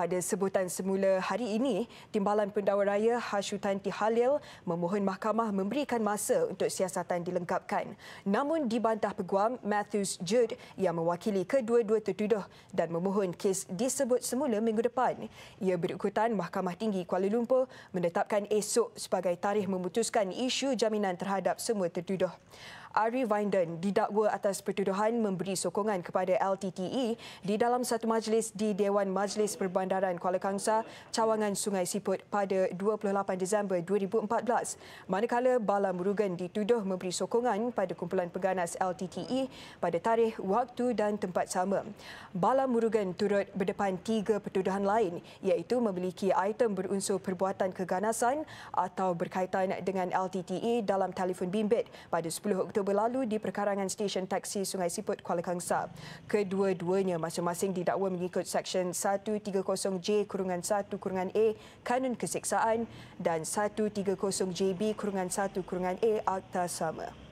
pada sebutan semula hari ini, Timbalan Pendawa Raya Hashutan Halil memohon mahkamah memberikan masa untuk siasatan dilengkapkan. Namun dibantah peguam Matthews Judd yang mewakili kedua-dua tertuduh dan memohon kes disebut semula minggu depan. Ia berikutan Mahkamah Tinggi Kuala Lumpur menetapkan esok sebagai tarikh memutuskan isu jaminan terhadap semua tertuduh. Ari Vinden didakwa atas pertuduhan memberi sokongan kepada LTTE di dalam satu majlis di Dewan Majlis Perbandingan Bandaran Kuala Kangsa, Cawangan Sungai Siput pada 28 Disember 2014. Manakala Bala Murugan dituduh memberi sokongan pada kumpulan peganas LTTE pada tarikh, waktu dan tempat sama. Bala Murugan turut berdepan tiga pertuduhan lain iaitu memiliki item berunsur perbuatan keganasan atau berkaitan dengan LTTE dalam telefon bimbit pada 10 Oktober lalu di perkarangan stesen taksi Sungai Siput Kuala Kangsa. Kedua-duanya masing-masing didakwa mengikut Seksyen 130J kurungan 1 kurungan A Kanun Keseksaan dan 130JB kurungan 1 kurungan A Akta Sama.